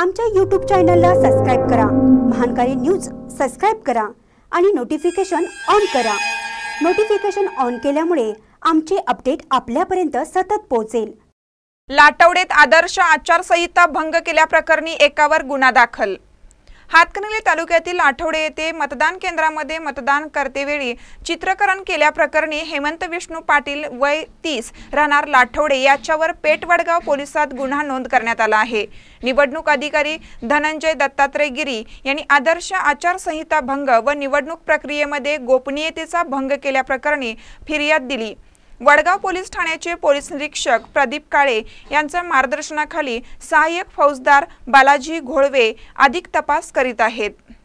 आमच्या यूट्यूब चॅनलला सबस्क्राईब करा महानकारी न्यूज सबस्क्राईब करा आणि नोटिफिकेशन ऑन करा नोटिफिकेशन ऑन केल्यामुळे आमचे अपडेट आपल्यापर्यंत सतत पोहोचेल लाटवडेत आदर्श आचारसंहिता भंग केल्याप्रकरणी एकावर गुन्हा दाखल हातकणंगले तालुक्यातील आठवडे येथे मतदान केंद्रामध्ये मतदान करतेवेळी चित्रकरण केल्याप्रकरणी हेमंत विष्णू पाटील वय तीस राहणार लाठवडे याच्यावर पेटवडगाव पोलिसात गुन्हा नोंद करण्यात आला आहे निवडणूक अधिकारी धनंजय दत्तात्रय गिरी यांनी आदर्श आचारसंहिता भंग व निवडणूक प्रक्रियेमध्ये गोपनीयतेचा भंग केल्याप्रकरणी फिर्याद दिली वडगाव पोलीस ठाण्याचे पोलीस निरीक्षक प्रदीप काळे यांच्या मार्गदर्शनाखाली सहाय्यक फौजदार बालाजी घोळवे अधिक तपास करीत आहेत